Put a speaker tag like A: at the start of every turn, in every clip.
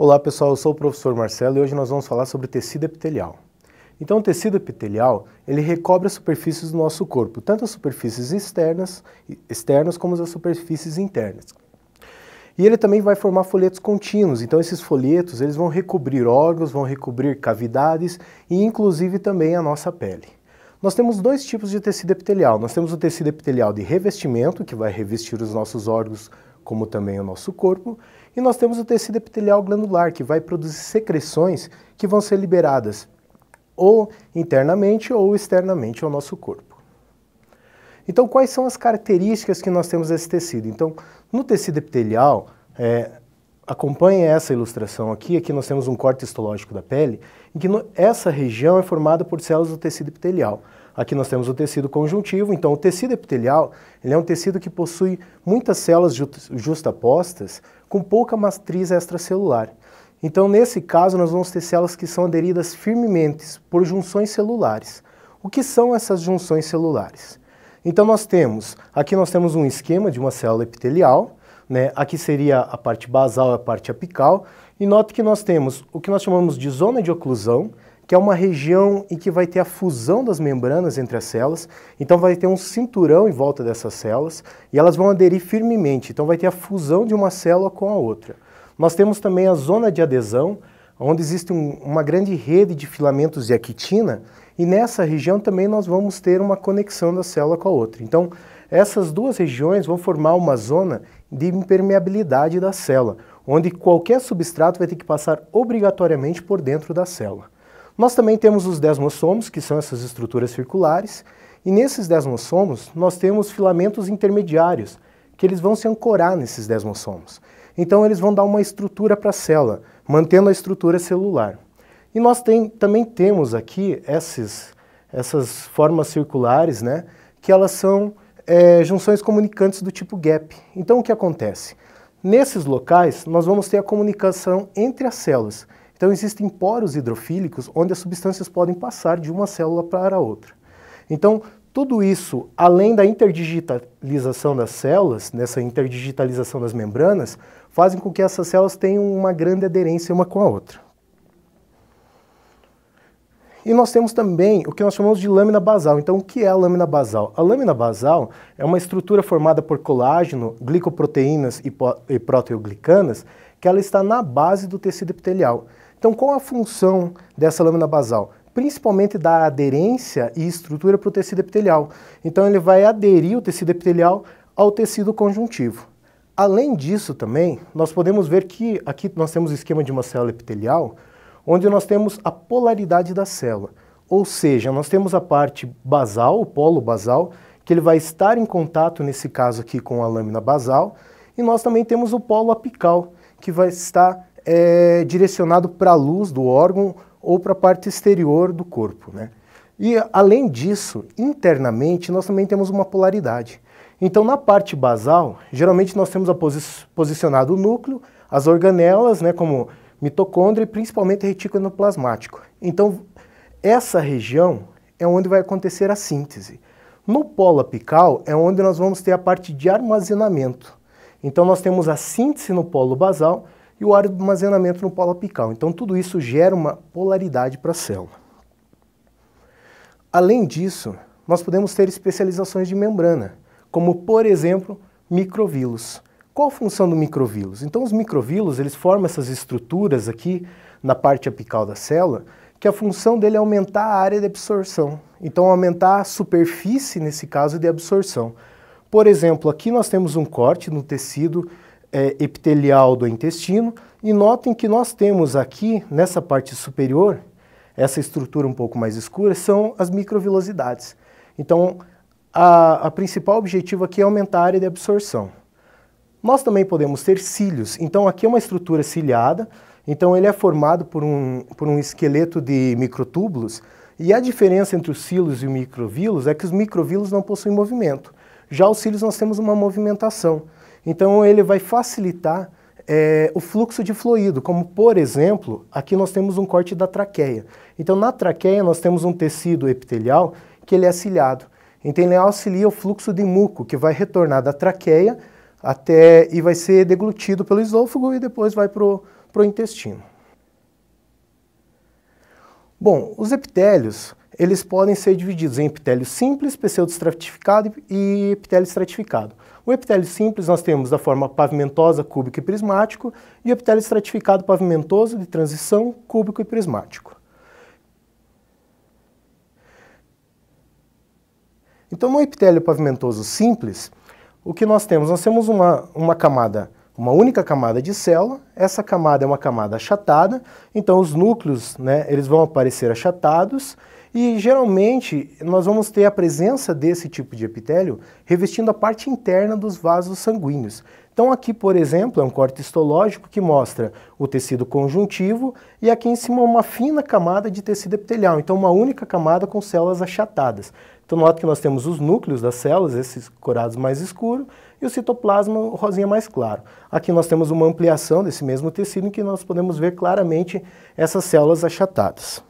A: Olá pessoal, eu sou o professor Marcelo e hoje nós vamos falar sobre tecido epitelial. Então o tecido epitelial, ele recobre as superfícies do nosso corpo, tanto as superfícies externas, externas como as superfícies internas. E ele também vai formar folhetos contínuos, então esses folhetos eles vão recobrir órgãos, vão recobrir cavidades e inclusive também a nossa pele. Nós temos dois tipos de tecido epitelial. Nós temos o tecido epitelial de revestimento, que vai revestir os nossos órgãos como também o nosso corpo. E nós temos o tecido epitelial glandular, que vai produzir secreções que vão ser liberadas ou internamente ou externamente ao nosso corpo. Então, quais são as características que nós temos desse tecido? Então, no tecido epitelial, é, essa ilustração aqui, aqui nós temos um corte histológico da pele, em que no, essa região é formada por células do tecido epitelial. Aqui nós temos o tecido conjuntivo, então o tecido epitelial ele é um tecido que possui muitas células justapostas com pouca matriz extracelular. Então, nesse caso, nós vamos ter células que são aderidas firmemente por junções celulares. O que são essas junções celulares? Então, nós temos, aqui nós temos um esquema de uma célula epitelial, né? aqui seria a parte basal e a parte apical, e note que nós temos o que nós chamamos de zona de oclusão, que é uma região em que vai ter a fusão das membranas entre as células, então vai ter um cinturão em volta dessas células e elas vão aderir firmemente, então vai ter a fusão de uma célula com a outra. Nós temos também a zona de adesão, onde existe um, uma grande rede de filamentos de actina, e nessa região também nós vamos ter uma conexão da célula com a outra. Então, essas duas regiões vão formar uma zona de impermeabilidade da célula, onde qualquer substrato vai ter que passar obrigatoriamente por dentro da célula. Nós também temos os desmossomos, que são essas estruturas circulares, e nesses desmossomos nós temos filamentos intermediários, que eles vão se ancorar nesses desmossomos. Então eles vão dar uma estrutura para a célula, mantendo a estrutura celular. E nós tem, também temos aqui esses, essas formas circulares, né, que elas são é, junções comunicantes do tipo gap. Então o que acontece? Nesses locais, nós vamos ter a comunicação entre as células. Então existem poros hidrofílicos onde as substâncias podem passar de uma célula para a outra. Então, tudo isso, além da interdigitalização das células, nessa interdigitalização das membranas, fazem com que essas células tenham uma grande aderência uma com a outra. E nós temos também o que nós chamamos de lâmina basal. Então, o que é a lâmina basal? A lâmina basal é uma estrutura formada por colágeno, glicoproteínas e proteoglicanas, que ela está na base do tecido epitelial. Então, qual a função dessa lâmina basal? Principalmente da aderência e estrutura para o tecido epitelial. Então, ele vai aderir o tecido epitelial ao tecido conjuntivo. Além disso também, nós podemos ver que aqui nós temos o esquema de uma célula epitelial, onde nós temos a polaridade da célula. Ou seja, nós temos a parte basal, o polo basal, que ele vai estar em contato, nesse caso aqui, com a lâmina basal, e nós também temos o polo apical, que vai estar é direcionado para a luz do órgão ou para a parte exterior do corpo. Né? E além disso, internamente nós também temos uma polaridade. Então, na parte basal, geralmente nós temos posi posicionado o núcleo, as organelas, né, como mitocôndria e principalmente retículo endoplasmático. Então, essa região é onde vai acontecer a síntese. No polo apical é onde nós vamos ter a parte de armazenamento. Então, nós temos a síntese no polo basal e o armazenamento no polo apical. Então tudo isso gera uma polaridade para a célula. Além disso, nós podemos ter especializações de membrana, como por exemplo, microvilos. Qual a função do microvilos? Então os microvilos, eles formam essas estruturas aqui na parte apical da célula, que a função dele é aumentar a área de absorção. Então aumentar a superfície, nesse caso, de absorção. Por exemplo, aqui nós temos um corte no tecido é, epitelial do intestino. E notem que nós temos aqui, nessa parte superior, essa estrutura um pouco mais escura, são as microvilosidades. Então, a, a principal objetivo aqui é aumentar a área de absorção. Nós também podemos ter cílios. Então, aqui é uma estrutura ciliada. Então, ele é formado por um, por um esqueleto de microtúbulos. E a diferença entre os cílios e os microvilos é que os microvilos não possuem movimento. Já os cílios nós temos uma movimentação. Então ele vai facilitar é, o fluxo de fluido, como por exemplo, aqui nós temos um corte da traqueia. Então na traqueia nós temos um tecido epitelial que ele é ciliado. Então ele auxilia o fluxo de muco, que vai retornar da traqueia até e vai ser deglutido pelo esôfago e depois vai para o intestino. Bom, os epitélios, eles podem ser divididos em epitélio simples, pseudoestratificado e epitélio estratificado. O epitélio simples nós temos da forma pavimentosa, cúbico e prismático, e o epitélio estratificado pavimentoso de transição, cúbico e prismático. Então, no epitélio pavimentoso simples, o que nós temos? Nós temos uma, uma camada, uma única camada de célula, essa camada é uma camada achatada, então os núcleos, né, eles vão aparecer achatados, e geralmente nós vamos ter a presença desse tipo de epitélio revestindo a parte interna dos vasos sanguíneos. Então aqui, por exemplo, é um corte histológico que mostra o tecido conjuntivo e aqui em cima uma fina camada de tecido epitelial, então uma única camada com células achatadas. Então nota que nós temos os núcleos das células, esses corados mais escuro, e o citoplasma o rosinha mais claro. Aqui nós temos uma ampliação desse mesmo tecido em que nós podemos ver claramente essas células achatadas.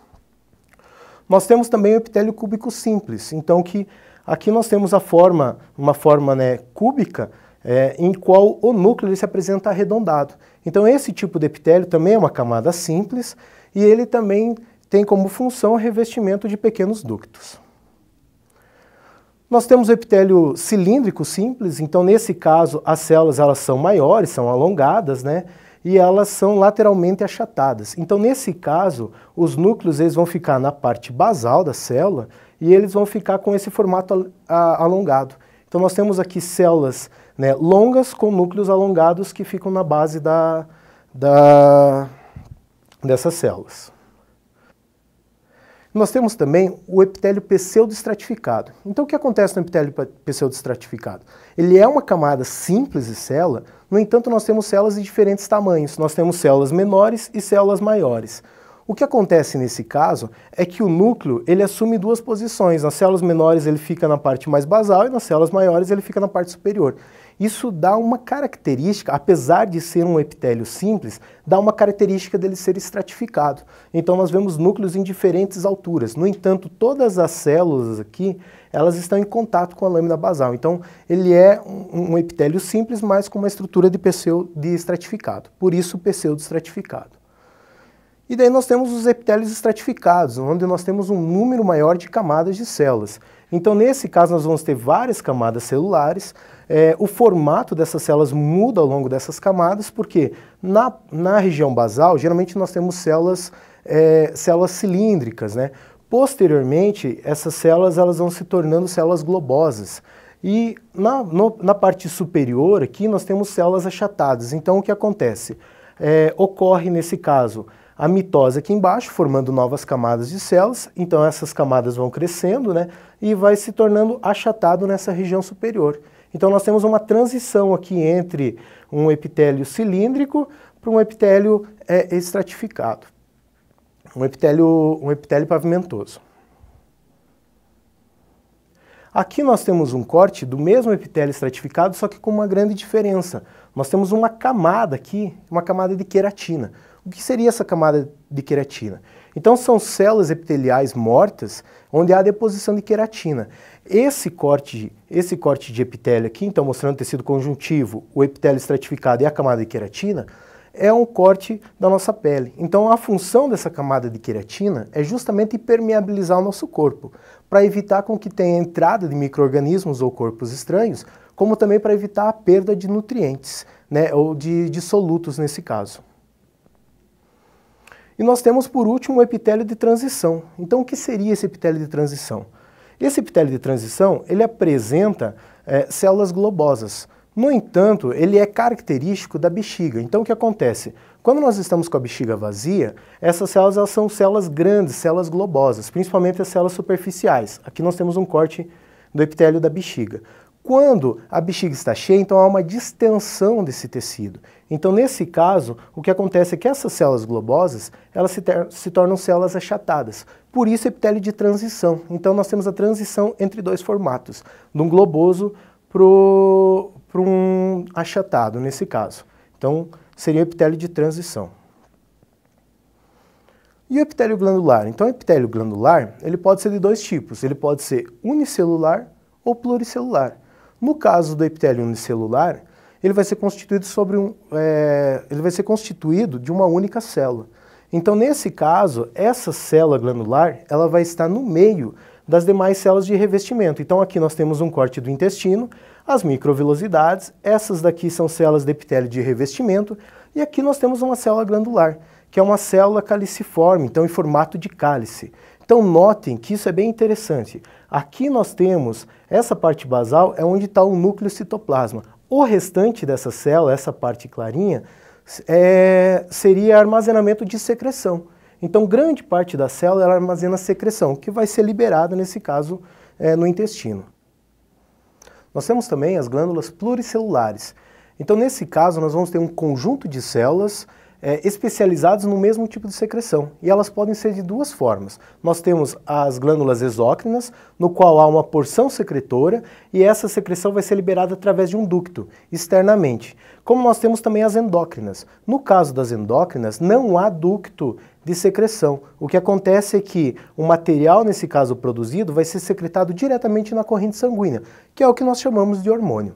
A: Nós temos também o epitélio cúbico simples, então que aqui nós temos a forma, uma forma né, cúbica, é, em qual o núcleo ele se apresenta arredondado. Então esse tipo de epitélio também é uma camada simples e ele também tem como função o revestimento de pequenos ductos. Nós temos o epitélio cilíndrico simples, então nesse caso as células elas são maiores, são alongadas, né? e elas são lateralmente achatadas. Então, nesse caso, os núcleos eles vão ficar na parte basal da célula e eles vão ficar com esse formato alongado. Então, nós temos aqui células né, longas com núcleos alongados que ficam na base da, da, dessas células. Nós temos também o epitélio pseudoestratificado. Então, o que acontece no epitélio pseudoestratificado? Ele é uma camada simples de célula, no entanto, nós temos células de diferentes tamanhos. Nós temos células menores e células maiores. O que acontece nesse caso é que o núcleo ele assume duas posições. Nas células menores ele fica na parte mais basal e nas células maiores ele fica na parte superior. Isso dá uma característica, apesar de ser um epitélio simples, dá uma característica dele ser estratificado. Então nós vemos núcleos em diferentes alturas. No entanto, todas as células aqui, elas estão em contato com a lâmina basal. Então ele é um, um epitélio simples, mas com uma estrutura de pseudo de estratificado. Por isso pseudo estratificado. E daí nós temos os epitélios estratificados, onde nós temos um número maior de camadas de células. Então, nesse caso, nós vamos ter várias camadas celulares. É, o formato dessas células muda ao longo dessas camadas, porque na, na região basal, geralmente nós temos células, é, células cilíndricas. Né? Posteriormente, essas células elas vão se tornando células globosas. E na, no, na parte superior aqui, nós temos células achatadas. Então, o que acontece? É, ocorre, nesse caso, a mitose aqui embaixo, formando novas camadas de células. Então essas camadas vão crescendo né, e vai se tornando achatado nessa região superior. Então nós temos uma transição aqui entre um epitélio cilíndrico para um epitélio é, estratificado, um epitélio, um epitélio pavimentoso. Aqui nós temos um corte do mesmo epitélio estratificado, só que com uma grande diferença. Nós temos uma camada aqui, uma camada de queratina. O que seria essa camada de queratina? Então são células epiteliais mortas onde há deposição de queratina. Esse corte, esse corte de epitélio aqui, então mostrando o tecido conjuntivo, o epitélio estratificado e a camada de queratina, é um corte da nossa pele. Então a função dessa camada de queratina é justamente impermeabilizar o nosso corpo, para evitar com que tenha entrada de micro-organismos ou corpos estranhos, como também para evitar a perda de nutrientes, né, ou de, de solutos nesse caso. E nós temos, por último, o epitélio de transição. Então, o que seria esse epitélio de transição? Esse epitélio de transição, ele apresenta é, células globosas. No entanto, ele é característico da bexiga. Então, o que acontece? Quando nós estamos com a bexiga vazia, essas células elas são células grandes, células globosas, principalmente as células superficiais. Aqui nós temos um corte do epitélio da bexiga. Quando a bexiga está cheia, então há uma distensão desse tecido. Então, nesse caso, o que acontece é que essas células globosas, elas se, ter, se tornam células achatadas. Por isso, epitélio de transição. Então, nós temos a transição entre dois formatos, de um globoso para um achatado, nesse caso. Então, seria o epitélio de transição. E o epitélio glandular? Então, o epitélio glandular, ele pode ser de dois tipos. Ele pode ser unicelular ou pluricelular. No caso do epitélio unicelular, ele vai ser constituído sobre um, é, ele vai ser constituído de uma única célula. Então, nesse caso, essa célula glandular ela vai estar no meio das demais células de revestimento. Então, aqui nós temos um corte do intestino, as microvelosidades, essas daqui são células de epitélio de revestimento, e aqui nós temos uma célula glandular, que é uma célula caliciforme, então em formato de cálice. Então notem que isso é bem interessante. Aqui nós temos, essa parte basal é onde está o núcleo citoplasma. O restante dessa célula, essa parte clarinha, é, seria armazenamento de secreção. Então grande parte da célula ela armazena secreção, que vai ser liberada, nesse caso, é, no intestino. Nós temos também as glândulas pluricelulares. Então nesse caso nós vamos ter um conjunto de células é, especializados no mesmo tipo de secreção. E elas podem ser de duas formas. Nós temos as glândulas exócrinas, no qual há uma porção secretora, e essa secreção vai ser liberada através de um ducto, externamente. Como nós temos também as endócrinas. No caso das endócrinas, não há ducto de secreção. O que acontece é que o material, nesse caso produzido, vai ser secretado diretamente na corrente sanguínea, que é o que nós chamamos de hormônio.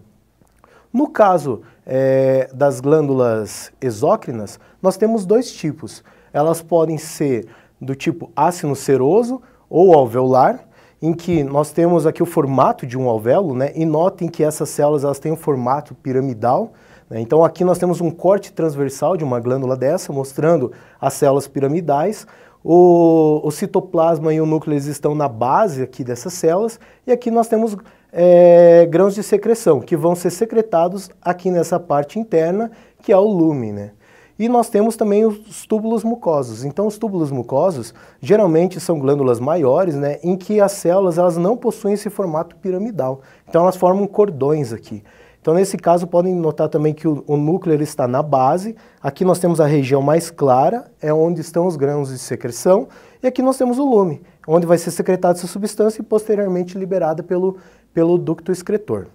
A: No caso é, das glândulas exócrinas, nós temos dois tipos. Elas podem ser do tipo ácino seroso ou alveolar, em que nós temos aqui o formato de um alvéolo, né? E notem que essas células elas têm um formato piramidal. Né? Então aqui nós temos um corte transversal de uma glândula dessa, mostrando as células piramidais. O, o citoplasma e o núcleo estão na base aqui dessas células e aqui nós temos é, grãos de secreção que vão ser secretados aqui nessa parte interna que é o lume, né? E nós temos também os túbulos mucosos. Então, os túbulos mucosos geralmente são glândulas maiores, né, em que as células elas não possuem esse formato piramidal. Então, elas formam cordões aqui. Então, nesse caso, podem notar também que o, o núcleo ele está na base. Aqui nós temos a região mais clara, é onde estão os grãos de secreção. E aqui nós temos o lume, onde vai ser secretada essa substância e posteriormente liberada pelo, pelo ducto excretor.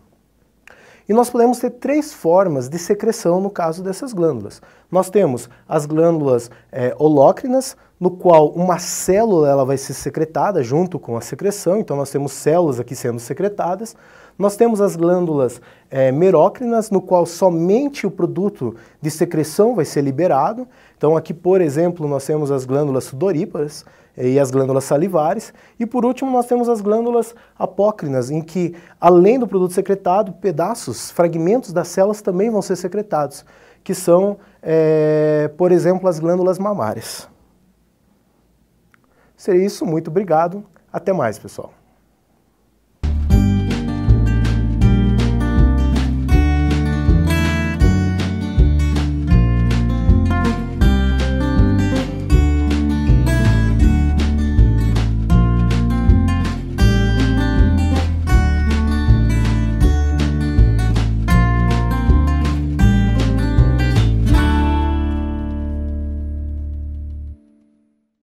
A: E nós podemos ter três formas de secreção no caso dessas glândulas. Nós temos as glândulas é, holócrinas, no qual uma célula ela vai ser secretada junto com a secreção, então nós temos células aqui sendo secretadas. Nós temos as glândulas é, merócrinas, no qual somente o produto de secreção vai ser liberado. Então, aqui, por exemplo, nós temos as glândulas sudoríparas é, e as glândulas salivares. E, por último, nós temos as glândulas apócrinas, em que, além do produto secretado, pedaços, fragmentos das células também vão ser secretados, que são, é, por exemplo, as glândulas mamárias. Seria isso, muito obrigado. Até mais, pessoal.